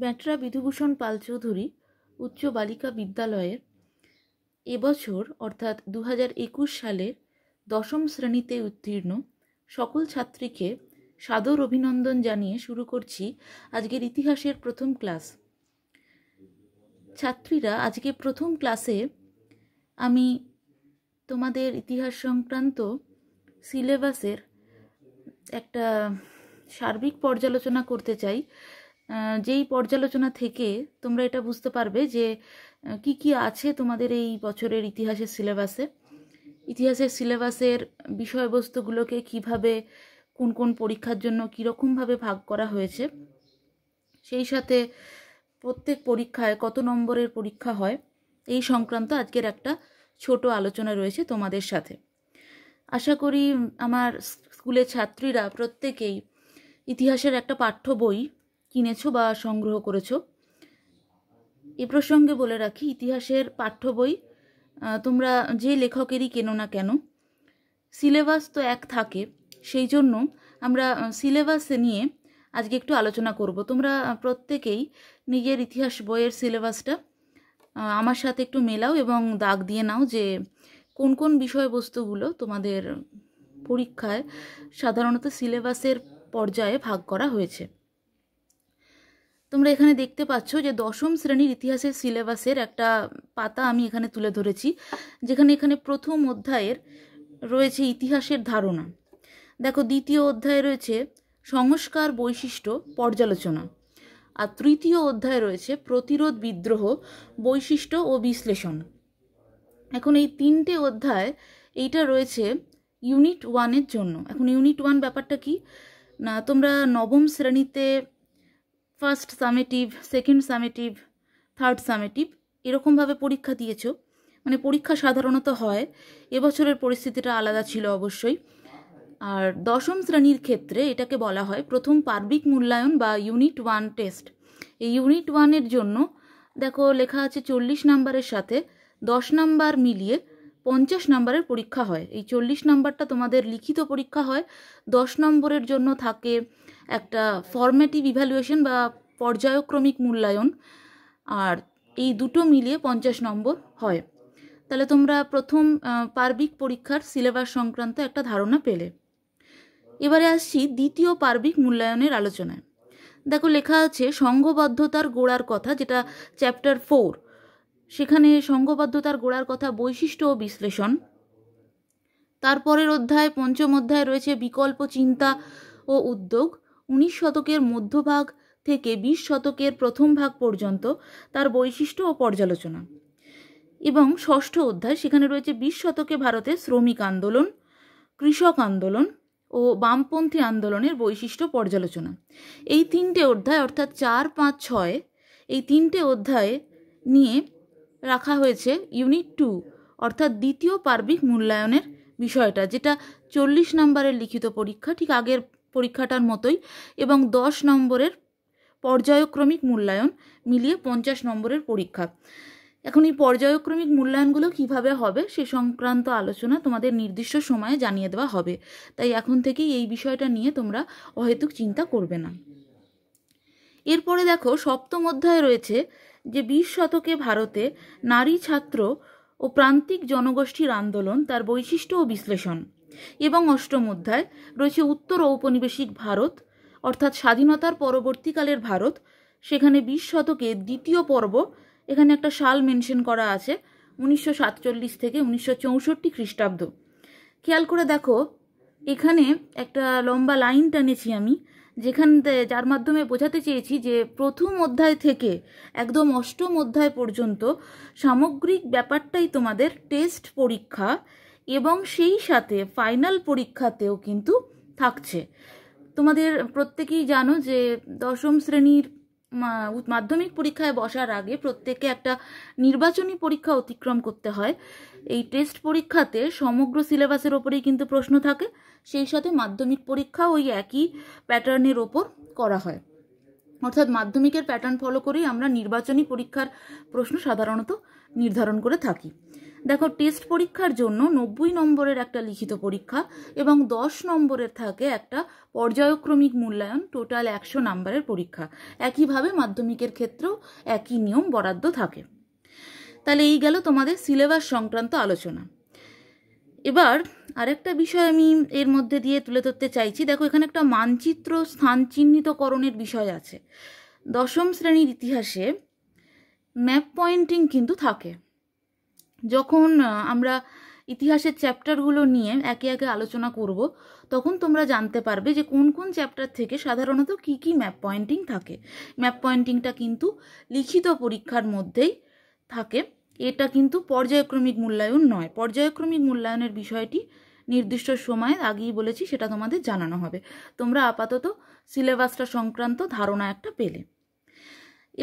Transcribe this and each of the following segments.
ব্যাটরা বিধুভূষণ পাল চৌধুরী উচ্চ বালিকা বিদ্যালয়ের এবছর অর্থাৎ দু একুশ সালের দশম শ্রেণীতে উত্তীর্ণ সকল ছাত্রীকে সাদর অভিনন্দন জানিয়ে শুরু করছি আজকের ইতিহাসের প্রথম ক্লাস ছাত্রীরা আজকে প্রথম ক্লাসে আমি তোমাদের ইতিহাস সংক্রান্ত সিলেবাসের একটা সার্বিক পর্যালোচনা করতে চাই যেই পর্যালোচনা থেকে তোমরা এটা বুঝতে পারবে যে কি কি আছে তোমাদের এই বছরের ইতিহাসের সিলেবাসে ইতিহাসের সিলেবাসের বিষয়বস্তুগুলোকে কিভাবে কোন কোন পরীক্ষার জন্য কীরকমভাবে ভাগ করা হয়েছে সেই সাথে প্রত্যেক পরীক্ষায় কত নম্বরের পরীক্ষা হয় এই সংক্রান্ত আজকের একটা ছোট আলোচনা রয়েছে তোমাদের সাথে আশা করি আমার স্কুলের ছাত্রীরা প্রত্যেকেই ইতিহাসের একটা পাঠ্য বই কিনেছো বা সংগ্রহ করেছো এ প্রসঙ্গে বলে রাখি ইতিহাসের পাঠ্য বই তোমরা যে লেখকেরই কেনো না কেন সিলেবাস তো এক থাকে সেই জন্য আমরা সিলেবাস নিয়ে আজকে একটু আলোচনা করব তোমরা প্রত্যেকেই নিজের ইতিহাস বইয়ের সিলেবাসটা আমার সাথে একটু মেলাও এবং দাগ দিয়ে নাও যে কোন কোন বিষয়বস্তুগুলো তোমাদের পরীক্ষায় সাধারণত সিলেবাসের পর্যায়ে ভাগ করা হয়েছে তোমরা এখানে দেখতে পাচ্ছ যে দশম শ্রেণীর ইতিহাসের সিলেবাসের একটা পাতা আমি এখানে তুলে ধরেছি যেখানে এখানে প্রথম অধ্যায়ের রয়েছে ইতিহাসের ধারণা দেখো দ্বিতীয় অধ্যায়ে রয়েছে সংস্কার বৈশিষ্ট্য পর্যালোচনা আর তৃতীয় অধ্যায় রয়েছে প্রতিরোধ বিদ্রোহ বৈশিষ্ট্য ও বিশ্লেষণ এখন এই তিনটে অধ্যায় এইটা রয়েছে ইউনিট ওয়ানের জন্য এখন ইউনিট ওয়ান ব্যাপারটা কি না তোমরা নবম শ্রেণীতে first summative second summative third summative এরকমভাবে পরীক্ষা দিয়েছ মানে পরীক্ষা সাধারণত হয় এবছরের পরিস্থিতিটা আলাদা ছিল অবশ্যই আর দশম শ্রেণীর ক্ষেত্রে এটাকে বলা হয় প্রথম পার্বিক মূল্যায়ন বা ইউনিট ওয়ান টেস্ট এই ইউনিট ওয়ানের জন্য দেখো লেখা আছে চল্লিশ নাম্বারের সাথে দশ নাম্বার মিলিয়ে পঞ্চাশ নম্বরের পরীক্ষা হয় এই চল্লিশ নম্বরটা তোমাদের লিখিত পরীক্ষা হয় দশ নম্বরের জন্য থাকে একটা ফর্মেটিভ ইভ্যালুয়েশন বা পর্যায়ক্রমিক মূল্যায়ন আর এই দুটো মিলিয়ে পঞ্চাশ নম্বর হয় তাহলে তোমরা প্রথম পার্বিক পরীক্ষার সিলেবাস সংক্রান্ত একটা ধারণা পেলে এবারে আসছি দ্বিতীয় পার্বিক মূল্যায়নের আলোচনায় দেখো লেখা আছে সংঘবদ্ধতার গোড়ার কথা যেটা চ্যাপ্টার ফোর সেখানে সংঘবদ্ধতার গোড়ার কথা বৈশিষ্ট্য ও বিশ্লেষণ তারপরের অধ্যায় পঞ্চম অধ্যায় রয়েছে বিকল্প চিন্তা ও উদ্যোগ উনিশ শতকের মধ্যভাগ থেকে বিশ শতকের প্রথম ভাগ পর্যন্ত তার বৈশিষ্ট্য ও পর্যালোচনা এবং ষষ্ঠ অধ্যায় সেখানে রয়েছে বিশ শতকে ভারতে শ্রমিক আন্দোলন কৃষক আন্দোলন ও বামপন্থী আন্দোলনের বৈশিষ্ট্য পর্যালোচনা এই তিনটে অধ্যায় অর্থাৎ চার পাঁচ ছয় এই তিনটে অধ্যায় নিয়ে রাখা হয়েছে ইউনিট টু অর্থাৎ দ্বিতীয় পার্বিক মূল্যায়নের বিষয়টা যেটা চল্লিশ নম্বরের লিখিত পরীক্ষা ঠিক আগের পরীক্ষাটার মতোই এবং দশ নম্বরের পর্যায়ক্রমিক মূল্যায়ন মিলিয়ে পঞ্চাশ নম্বরের পরীক্ষা এখন এই পর্যায়ক্রমিক মূল্যায়নগুলো কিভাবে হবে সে সংক্রান্ত আলোচনা তোমাদের নির্দিষ্ট সময়ে জানিয়ে দেওয়া হবে তাই এখন থেকেই এই বিষয়টা নিয়ে তোমরা অহেতুক চিন্তা করবে না এরপরে দেখো সপ্তম অধ্যায়ে রয়েছে যে বিশ শতকে ভারতে নারী ছাত্র ও প্রান্তিক জনগোষ্ঠীর আন্দোলন তার বৈশিষ্ট্য ও বিশ্লেষণ এবং অষ্টম অধ্যায় রয়েছে উত্তর ঔপনিবেশিক ভারত অর্থাৎ স্বাধীনতার পরবর্তীকালের ভারত সেখানে বিশ শতকে দ্বিতীয় পর্ব এখানে একটা সাল মেনশন করা আছে উনিশশো সাতচল্লিশ থেকে উনিশশো চৌষট্টি খ্রিস্টাব্দ খেয়াল করে দেখো এখানে একটা লম্বা লাইন টানেছি আমি যেখান যার মাধ্যমে বোঝাতে চেয়েছি যে প্রথম অধ্যায় থেকে একদম অষ্টম অধ্যায় পর্যন্ত সামগ্রিক ব্যাপারটাই তোমাদের টেস্ট পরীক্ষা এবং সেই সাথে ফাইনাল পরীক্ষাতেও কিন্তু থাকছে তোমাদের প্রত্যেকেই জানো যে দশম শ্রেণীর মাধ্যমিক পরীক্ষায় বসার আগে প্রত্যেকে একটা নির্বাচনী পরীক্ষা অতিক্রম করতে হয় এই টেস্ট পরীক্ষাতে সমগ্র সিলেবাসের ওপরেই কিন্তু প্রশ্ন থাকে সেই সাথে মাধ্যমিক পরীক্ষা ওই একই প্যাটার্নের ওপর করা হয় অর্থাৎ মাধ্যমিকের প্যাটার্ন ফলো করেই আমরা নির্বাচনী পরীক্ষার প্রশ্ন সাধারণত নির্ধারণ করে থাকি দেখো টেস্ট পরীক্ষার জন্য নব্বই নম্বরের একটা লিখিত পরীক্ষা এবং দশ নম্বরের থাকে একটা পর্যায়ক্রমিক মূল্যায়ন টোটাল একশো নম্বরের পরীক্ষা একইভাবে মাধ্যমিকের ক্ষেত্রেও একই নিয়ম বরাদ্দ থাকে তাহলে এই গেল তোমাদের সিলেবাস সংক্রান্ত আলোচনা এবার আরেকটা বিষয় আমি এর মধ্যে দিয়ে তুলে ধরতে চাইছি দেখো এখানে একটা মানচিত্র স্থান চিহ্নিতকরণের বিষয় আছে দশম শ্রেণীর ইতিহাসে ম্যাপ পয়েন্টিং কিন্তু থাকে যখন আমরা ইতিহাসের চ্যাপ্টারগুলো নিয়ে একে একে আলোচনা করব তখন তোমরা জানতে পারবে যে কোন কোন চ্যাপ্টার থেকে সাধারণত কি কি ম্যাপ পয়েন্টিং থাকে ম্যাপ পয়েন্টিংটা কিন্তু লিখিত পরীক্ষার মধ্যেই থাকে এটা কিন্তু পর্যায়ক্রমিক মূল্যায়ন নয় পর্যায়ক্রমিক মূল্যায়নের বিষয়টি নির্দিষ্ট সময়ে আগেই বলেছি সেটা তোমাদের জানানো হবে তোমরা আপাতত সিলেবাসটা সংক্রান্ত ধারণা একটা পেলে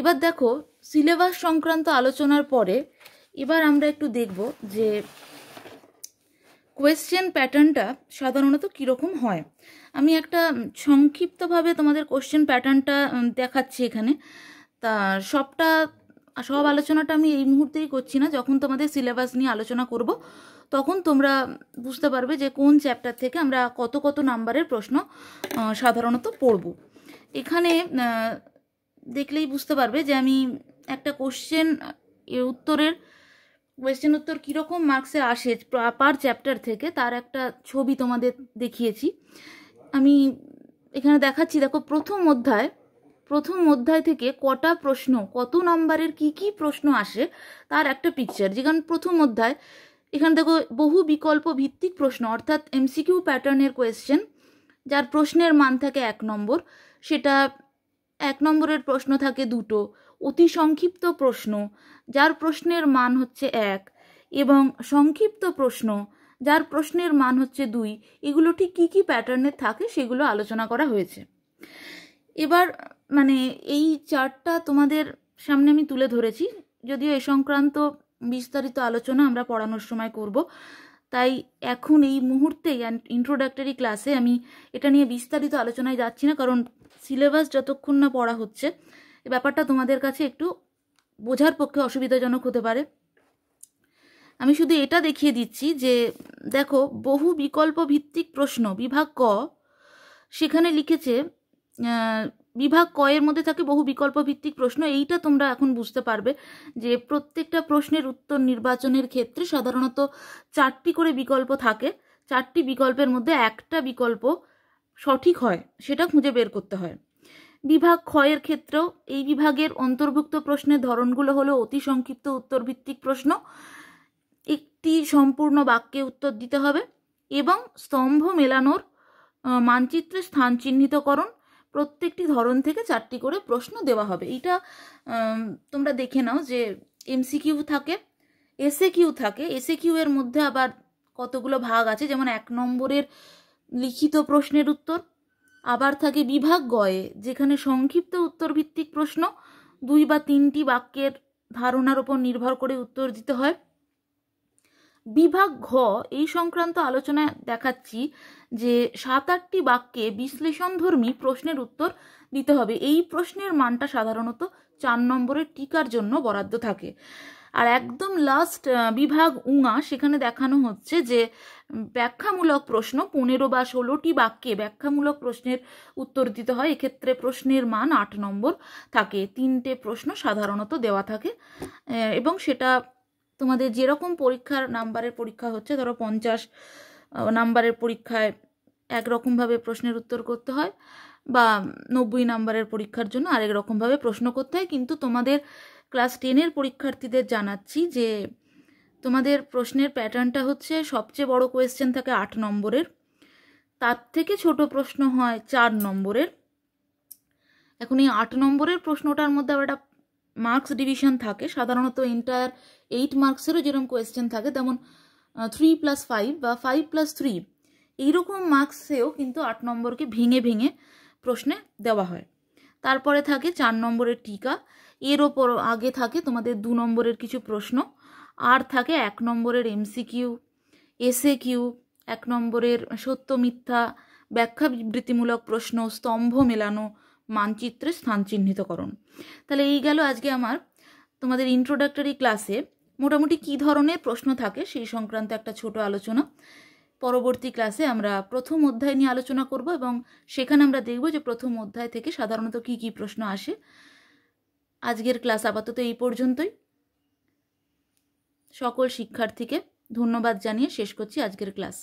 এবার দেখো সিলেবাস সংক্রান্ত আলোচনার পরে এবার আমরা একটু দেখব যে কোয়েশ্চেন প্যাটার্নটা সাধারণত কীরকম হয় আমি একটা সংক্ষিপ্তভাবে তোমাদের কোশ্চেন প্যাটার্নটা দেখাচ্ছি এখানে তা সবটা সব আলোচনাটা আমি এই মুহূর্তেই করছি না যখন তোমাদের সিলেবাস নিয়ে আলোচনা করব তখন তোমরা বুঝতে পারবে যে কোন চ্যাপ্টার থেকে আমরা কত কত নাম্বারের প্রশ্ন সাধারণত পড়ব এখানে দেখলেই বুঝতে পারবে যে আমি একটা কোশ্চেন উত্তরের কোয়েশ্চেন উত্তর কীরকম মার্কসে আসে পার চ্যাপ্টার থেকে তার একটা ছবি তোমাদের দেখিয়েছি আমি এখানে দেখাচ্ছি দেখো প্রথম অধ্যায় প্রথম অধ্যায় থেকে কটা প্রশ্ন কত নম্বরের কি কি প্রশ্ন আসে তার একটা পিকচার যেখানে প্রথম অধ্যায় এখানে দেখো বহু বিকল্প ভিত্তিক প্রশ্ন অর্থাৎ এমসিকিউ প্যাটার্নের কোয়েশ্চেন যার প্রশ্নের মান থাকে এক নম্বর সেটা এক নম্বরের প্রশ্ন থাকে দুটো অতি সংক্ষিপ্ত প্রশ্ন যার প্রশ্নের মান হচ্ছে এক এবং সংক্ষিপ্ত প্রশ্ন যার প্রশ্নের মান হচ্ছে দুই এগুলো ঠিক কী কী প্যাটার্নে থাকে সেগুলো আলোচনা করা হয়েছে এবার মানে এই চার্টটা তোমাদের সামনে আমি তুলে ধরেছি যদিও এ সংক্রান্ত বিস্তারিত আলোচনা আমরা পড়ানোর সময় করব তাই এখন এই মুহূর্তে ইন্ট্রোডাক্টরি ক্লাসে আমি এটা নিয়ে বিস্তারিত আলোচনায় যাচ্ছি না কারণ সিলেবাস যতক্ষণ না পড়া হচ্ছে ব্যাপারটা তোমাদের কাছে একটু বোঝার পক্ষে অসুবিধাজনক হতে পারে আমি শুধু এটা দেখিয়ে দিচ্ছি যে দেখো বহু বিকল্প ভিত্তিক প্রশ্ন বিভাগ ক সেখানে লিখেছে বিভাগ কয়ের মধ্যে থাকে বহু বিকল্প ভিত্তিক প্রশ্ন এইটা তোমরা এখন বুঝতে পারবে যে প্রত্যেকটা প্রশ্নের উত্তর নির্বাচনের ক্ষেত্রে সাধারণত চারটি করে বিকল্প থাকে চারটি বিকল্পের মধ্যে একটা বিকল্প সঠিক হয় সেটা খুঁজে বের করতে হয় বিভাগ ক্ষয়ের ক্ষেত্রেও এই বিভাগের অন্তর্ভুক্ত প্রশ্নের ধরনগুলো হলো অতি সংক্ষিপ্ত উত্তরভিত্তিক প্রশ্ন একটি সম্পূর্ণ বাক্যে উত্তর দিতে হবে এবং স্তম্ভ মেলানোর মানচিত্রে স্থান চিহ্নিতকরণ প্রত্যেকটি ধরন থেকে চারটি করে প্রশ্ন দেওয়া হবে এটা তোমরা দেখে নাও যে এমসিকিউ থাকে এসে কিউ থাকে এসএ কিউ এর মধ্যে আবার কতগুলো ভাগ আছে যেমন এক নম্বরের লিখিত প্রশ্নের উত্তর আবার থাকে বিভাগ গয়ে যেখানে সংক্ষিপ্ত উত্তরভিত্তিক প্রশ্ন দুই বা তিনটি বাক্যের ধারণার ওপর নির্ভর করে উত্তর দিতে হয় বিভাগ ঘ এই সংক্রান্ত আলোচনায় দেখাচ্ছি যে সাত আটটি বাক্যে বিশ্লেষণধর্মী প্রশ্নের উত্তর দিতে হবে এই প্রশ্নের মানটা সাধারণত চার নম্বরের টিকার জন্য বরাদ্দ থাকে আর একদম লাস্ট বিভাগ উঙা সেখানে দেখানো হচ্ছে যে ব্যাখ্যামূলক প্রশ্ন পনেরো বা ষোলোটি বাক্যে ব্যাখ্যামূলক প্রশ্নের উত্তর দিতে হয় এক্ষেত্রে প্রশ্নের মান আট নম্বর থাকে তিনটে প্রশ্ন সাধারণত দেওয়া থাকে এবং সেটা তোমাদের যেরকম পরীক্ষার নাম্বারের পরীক্ষা হচ্ছে ধরো পঞ্চাশ নাম্বারের পরীক্ষায় একরকমভাবে প্রশ্নের উত্তর করতে হয় বা নব্বই নাম্বারের পরীক্ষার জন্য আরেক রকমভাবে প্রশ্ন করতে হয় কিন্তু তোমাদের ক্লাস টেনের পরীক্ষার্থীদের জানাচ্ছি যে তোমাদের প্রশ্নের প্যাটার্নটা হচ্ছে সবচেয়ে বড় কোয়েশ্চেন থাকে আট নম্বরের তার থেকে ছোট প্রশ্ন হয় চার নম্বরের এখন এই আট নম্বরের প্রশ্নটার মধ্যে আবার একটা মার্কস ডিভিশন থাকে সাধারণত এন্টায়ার এইট মার্কসেরও যেরকম কোয়েশ্চেন থাকে তেমন থ্রি প্লাস ফাইভ বা ফাইভ প্লাস থ্রি এইরকম মার্কসেও কিন্তু আট নম্বরকে ভেঙে ভেঙে প্রশ্নে দেওয়া হয় তারপরে থাকে চার নম্বরের টিকা এর ওপর আগে থাকে তোমাদের দু নম্বরের কিছু প্রশ্ন আর থাকে এক নম্বরের এমসিকিউ এসএ কিউ এক নম্বরের সত্য মিথ্যা ব্যাখ্যা বৃত্তিমূলক প্রশ্ন স্তম্ভ মেলানো মানচিত্রে স্থান চিহ্নিতকরণ তাহলে এই গেল আজকে আমার তোমাদের ইন্ট্রোডাক্টরি ক্লাসে মোটামুটি কী ধরনের প্রশ্ন থাকে সেই সংক্রান্ত একটা ছোট আলোচনা পরবর্তী ক্লাসে আমরা প্রথম অধ্যায় নিয়ে আলোচনা করব এবং সেখানে আমরা দেখব যে প্রথম অধ্যায় থেকে সাধারণত কি কি প্রশ্ন আসে আজকের ক্লাস আপাতত এই পর্যন্তই সকল শিক্ষার্থীকে ধন্যবাদ জানিয়ে শেষ করছি আজকের ক্লাস